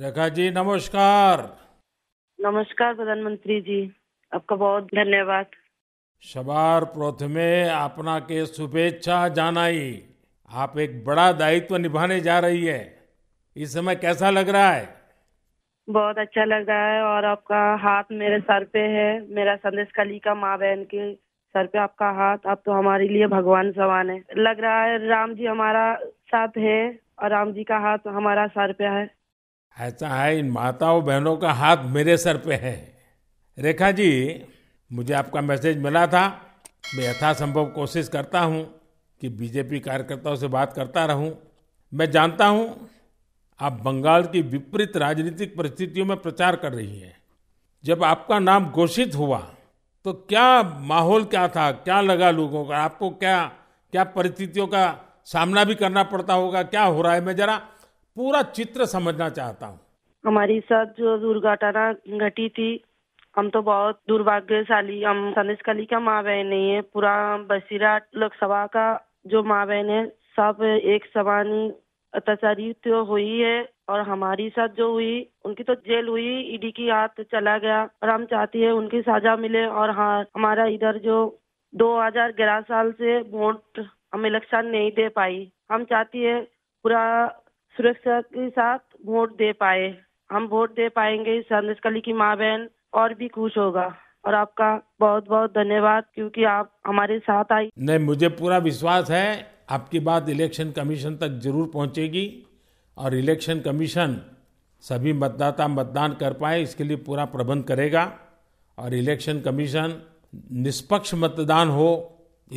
रेखा जी नमस्कार नमस्कार प्रधानमंत्री जी आपका बहुत धन्यवाद सवार प्रथमे अपना के शुभेच्छा जानाई आप एक बड़ा दायित्व निभाने जा रही है इस समय कैसा लग रहा है बहुत अच्छा लग रहा है और आपका हाथ मेरे सर पे है मेरा संदेश कली का माँ बहन के सर पे आपका हाथ आप तो हमारे लिए भगवान समान है लग रहा है राम जी हमारा साथ है और राम जी का हाथ हमारा सर पे है ऐसा है इन माताओं बहनों का हाथ मेरे सर पे है रेखा जी मुझे आपका मैसेज मिला था मैं यथासंभव कोशिश करता हूँ कि बीजेपी कार्यकर्ताओं से बात करता रहूं मैं जानता हूं आप बंगाल की विपरीत राजनीतिक परिस्थितियों में प्रचार कर रही हैं जब आपका नाम घोषित हुआ तो क्या माहौल क्या था क्या लगा लोगों का आपको क्या क्या परिस्थितियों का सामना भी करना पड़ता होगा क्या हो रहा है मैं जरा पूरा चित्र समझना चाहता हूँ हमारी साथ जो दुर्घटना घटी थी हम तो बहुत दुर्भाग्यशाली हम कली का माँ बहन नहीं है पूरा बसीरा लोकसभा का जो माँ बहन है सब एक समान अत्याचारी तो हुई है और हमारी साथ जो हुई उनकी तो जेल हुई ईडी की हाथ चला गया और हम चाहती है उनकी सजा मिले और हाँ हमारा इधर जो 2011 साल से वोट हम इलेक्शन नहीं दे पाई हम चाहती है पूरा सुरक्षा के साथ वोट दे पाए हम वोट दे पाएंगे संदेश कली की माँ बहन और भी खुश होगा और आपका बहुत बहुत धन्यवाद क्योंकि आप हमारे साथ आई नहीं मुझे पूरा विश्वास है आपकी बात इलेक्शन कमीशन तक जरूर पहुंचेगी और इलेक्शन कमीशन सभी मतदाता मतदान कर पाए इसके लिए पूरा प्रबंध करेगा और इलेक्शन कमीशन निष्पक्ष मतदान हो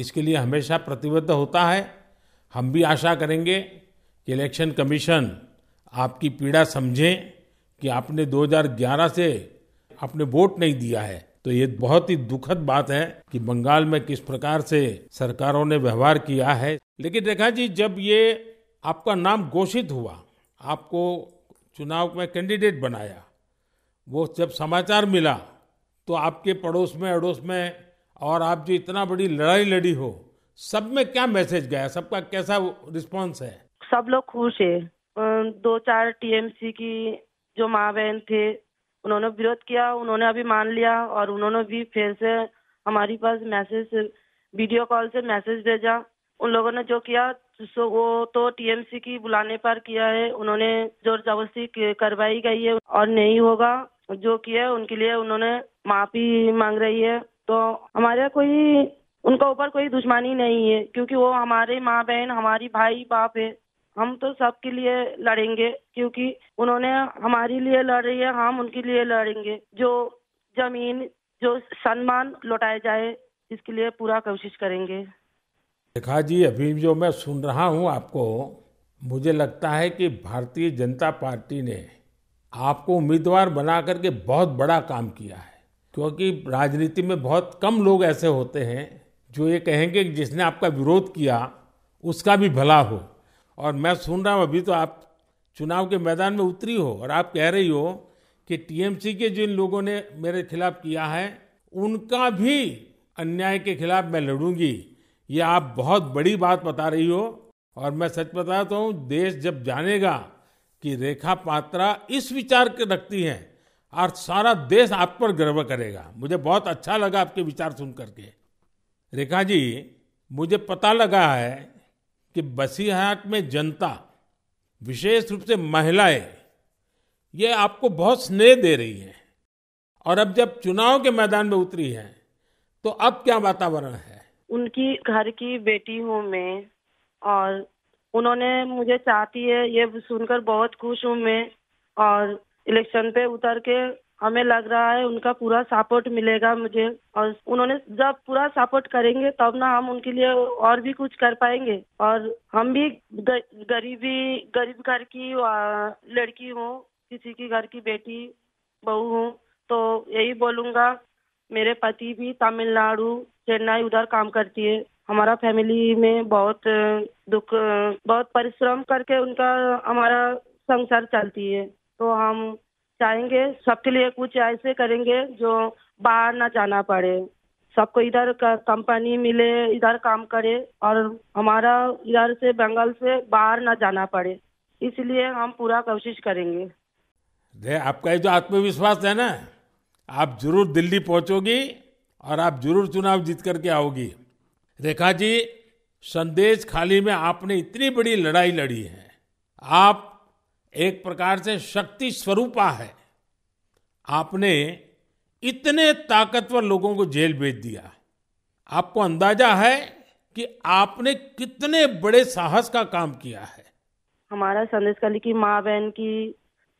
इसके लिए हमेशा प्रतिबद्ध होता है हम भी आशा करेंगे इलेक्शन कमीशन आपकी पीड़ा समझे कि आपने 2011 से आपने वोट नहीं दिया है तो ये बहुत ही दुखद बात है कि बंगाल में किस प्रकार से सरकारों ने व्यवहार किया है लेकिन रेखा जी जब ये आपका नाम घोषित हुआ आपको चुनाव में कैंडिडेट बनाया वो जब समाचार मिला तो आपके पड़ोस में अड़ोस में और आप जो इतना बड़ी लड़ाई लड़ी हो सब में क्या मैसेज गया सबका कैसा रिस्पॉन्स है सब लोग खुश है दो चार टीएमसी की जो माँ बहन थे उन्होंने विरोध किया उन्होंने अभी मान लिया और उन्होंने भी फिर से हमारी पास मैसेज वीडियो कॉल से मैसेज भेजा उन लोगों ने जो किया सो वो तो टीएमसी की बुलाने पर किया है उन्होंने जोर जबरदस्ती करवाई गई है और नहीं होगा जो किया उनके लिए उन्होंने माफी मांग रही है तो हमारे कोई उनका ऊपर कोई दुश्मनी नहीं है क्योंकि वो हमारे माँ बहन हमारी भाई बाप है हम तो सबके लिए लड़ेंगे क्योंकि उन्होंने हमारे लिए लड़ रही है हम उनके लिए लड़ेंगे जो जमीन जो सम्मान लौटाया जाए इसके लिए पूरा कोशिश करेंगे रेखा जी अभी जो मैं सुन रहा हूँ आपको मुझे लगता है कि भारतीय जनता पार्टी ने आपको उम्मीदवार बना करके बहुत बड़ा काम किया है क्योंकि राजनीति में बहुत कम लोग ऐसे होते हैं जो ये कहेंगे कि जिसने आपका विरोध किया उसका भी भला हो और मैं सुन रहा हूँ अभी तो आप चुनाव के मैदान में उतरी हो और आप कह रही हो कि टीएमसी के जिन लोगों ने मेरे खिलाफ किया है उनका भी अन्याय के खिलाफ मैं लड़ूंगी ये आप बहुत बड़ी बात बता रही हो और मैं सच बताता हूँ देश जब जानेगा कि रेखा पात्रा इस विचार के रखती हैं और सारा देश आप पर गर्व करेगा मुझे बहुत अच्छा लगा आपके विचार सुन करके रेखा जी मुझे पता लगा है कि बसीहाट में जनता विशेष रूप से महिलाएं ये आपको बहुत स्नेह दे रही हैं और अब जब चुनाव के मैदान में उतरी है तो अब क्या वातावरण है उनकी घर की बेटी हूँ मैं और उन्होंने मुझे चाहती है ये सुनकर बहुत खुश हूँ मैं और इलेक्शन पे उतर के हमें लग रहा है उनका पूरा सपोर्ट मिलेगा मुझे और उन्होंने जब पूरा सपोर्ट करेंगे तब ना हम उनके लिए और भी कुछ कर पाएंगे और हम भी गरीबी गरीब घर की लड़की हूँ किसी की घर की बेटी बहू हूँ तो यही बोलूँगा मेरे पति भी तमिलनाडु चेन्नई उधर काम करती है हमारा फैमिली में बहुत दुख बहुत परिश्रम करके उनका हमारा संसार चलती है तो हम चाहेंगे सबके लिए कुछ ऐसे करेंगे जो बाहर ना जाना पड़े सबको इधर कंपनी मिले इधर काम करे और हमारा इधर से बंगाल से बाहर ना जाना पड़े इसलिए हम पूरा कोशिश करेंगे दे आपका ये जो आत्मविश्वास है ना आप जरूर दिल्ली पहुंचोगी और आप जरूर चुनाव जीत करके आओगी रेखा जी संदेश खाली में आपने इतनी बड़ी लड़ाई लड़ी है आप एक प्रकार से शक्ति स्वरूपा है आपने इतने ताकतवर लोगों को जेल भेज दिया आपको अंदाजा है कि आपने कितने बड़े साहस का काम किया है हमारा संदेश कली की माँ बहन की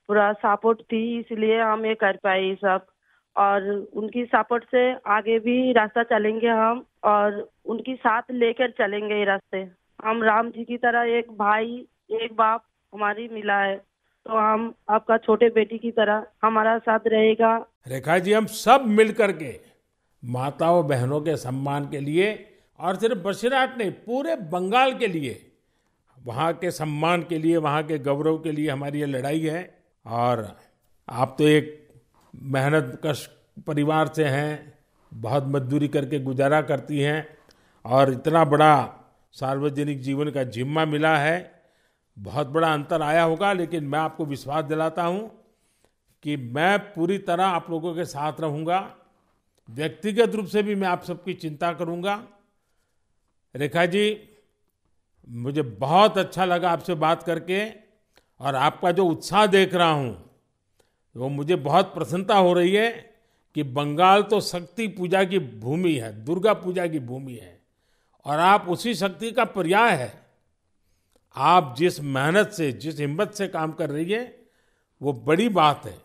पूरा सपोर्ट थी इसलिए हम ये कर पाए सब और उनकी सपोर्ट से आगे भी रास्ता चलेंगे हम और उनकी साथ लेकर चलेंगे ये रास्ते हम राम जी की तरह एक भाई एक बाप हमारी मिला है तो हम आपका छोटे बेटी की तरह हमारा साथ रहेगा रेखा जी हम सब मिल करके माताओं बहनों के सम्मान के लिए और सिर्फ बशीराट नहीं पूरे बंगाल के लिए वहाँ के सम्मान के लिए वहाँ के गौरव के लिए हमारी ये लड़ाई है और आप तो एक मेहनत कश परिवार से हैं बहुत मजदूरी करके गुजारा करती हैं और इतना बड़ा सार्वजनिक जीवन का जिम्मा मिला है बहुत बड़ा अंतर आया होगा लेकिन मैं आपको विश्वास दिलाता हूं कि मैं पूरी तरह आप लोगों के साथ रहूंगा व्यक्तिगत रूप से भी मैं आप सबकी चिंता करूंगा रेखा जी मुझे बहुत अच्छा लगा आपसे बात करके और आपका जो उत्साह देख रहा हूँ वो मुझे बहुत प्रसन्नता हो रही है कि बंगाल तो शक्ति पूजा की भूमि है दुर्गा पूजा की भूमि है और आप उसी शक्ति का पर्याय है आप जिस मेहनत से जिस हिम्मत से काम कर रही है वो बड़ी बात है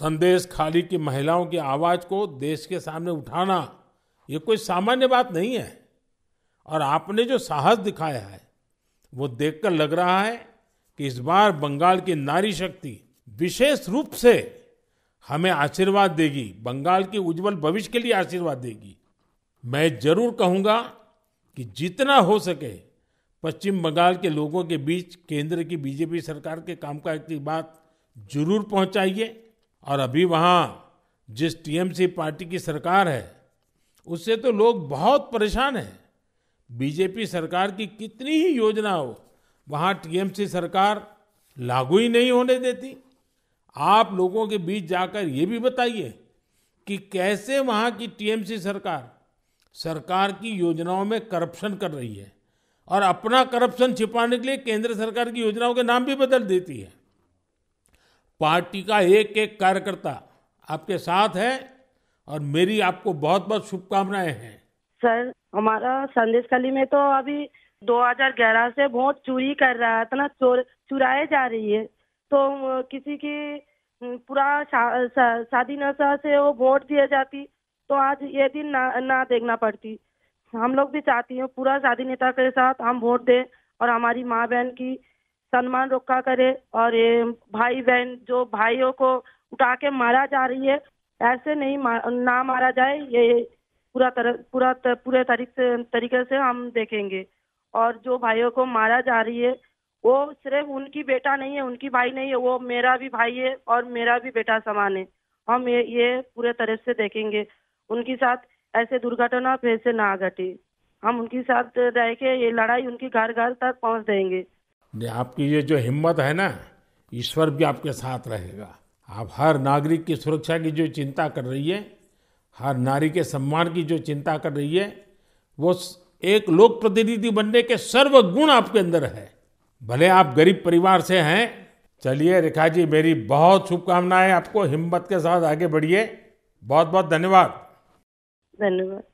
संदेश खाली की महिलाओं की आवाज को देश के सामने उठाना ये कोई सामान्य बात नहीं है और आपने जो साहस दिखाया है वो देखकर लग रहा है कि इस बार बंगाल की नारी शक्ति विशेष रूप से हमें आशीर्वाद देगी बंगाल की उज्जवल भविष्य के लिए आशीर्वाद देगी मैं जरूर कहूंगा कि जितना हो सके पश्चिम बंगाल के लोगों के बीच केंद्र की बीजेपी सरकार के कामकाज की बात जरूर पहुंचाइए और अभी वहां जिस टीएमसी पार्टी की सरकार है उससे तो लोग बहुत परेशान हैं बीजेपी सरकार की कितनी ही योजना हो वहां टीएमसी सरकार लागू ही नहीं होने देती आप लोगों के बीच जाकर ये भी बताइए कि कैसे वहां की टीएमसी सरकार सरकार की योजनाओं में करप्शन कर रही है और अपना करप्शन छिपाने के लिए केंद्र सरकार की योजनाओं के नाम भी बदल देती है पार्टी का एक एक कार्यकर्ता आपके साथ है और मेरी आपको बहुत बहुत शुभकामनाएं हैं सर हमारा संदेश कली में तो अभी 2011 से वोट चोरी कर रहा है इतना चोर चुराए जा रही है तो किसी की पूरा शादी नशा से वो वोट दिया जाती तो आज ये दिन ना ना देखना पड़ती हम लोग भी चाहती हैं पूरा शादी नेता के साथ हम वोट दें और हमारी माँ बहन की सम्मान रोका करे और ये भाई बहन जो भाइयों को उठा के मारा जा रही है ऐसे नहीं मा, ना मारा जाए ये पूरा तरह पूरा तर, पूरे तरीके तरीके से हम देखेंगे और जो भाइयों को मारा जा रही है वो सिर्फ उनकी बेटा नहीं है उनकी भाई नहीं है वो मेरा भी भाई है और मेरा भी बेटा समान है हम ये ये पूरे तरह से देखेंगे उनके साथ ऐसे दुर्घटना फिर से ना घटे हम उनके साथ रह के ये लड़ाई उनके घर घर तक पहुंच देंगे आपकी ये जो हिम्मत है ना ईश्वर भी आपके साथ रहेगा आप हर नागरिक की सुरक्षा की जो चिंता कर रही है हर नारी के सम्मान की जो चिंता कर रही है वो एक लोक प्रतिनिधि बनने के सर्व गुण आपके अंदर है भले आप गरीब परिवार से हैं चलिए रेखा जी मेरी बहुत शुभकामनाएं आपको हिम्मत के साथ आगे बढ़िए बहुत बहुत धन्यवाद धन्यवाद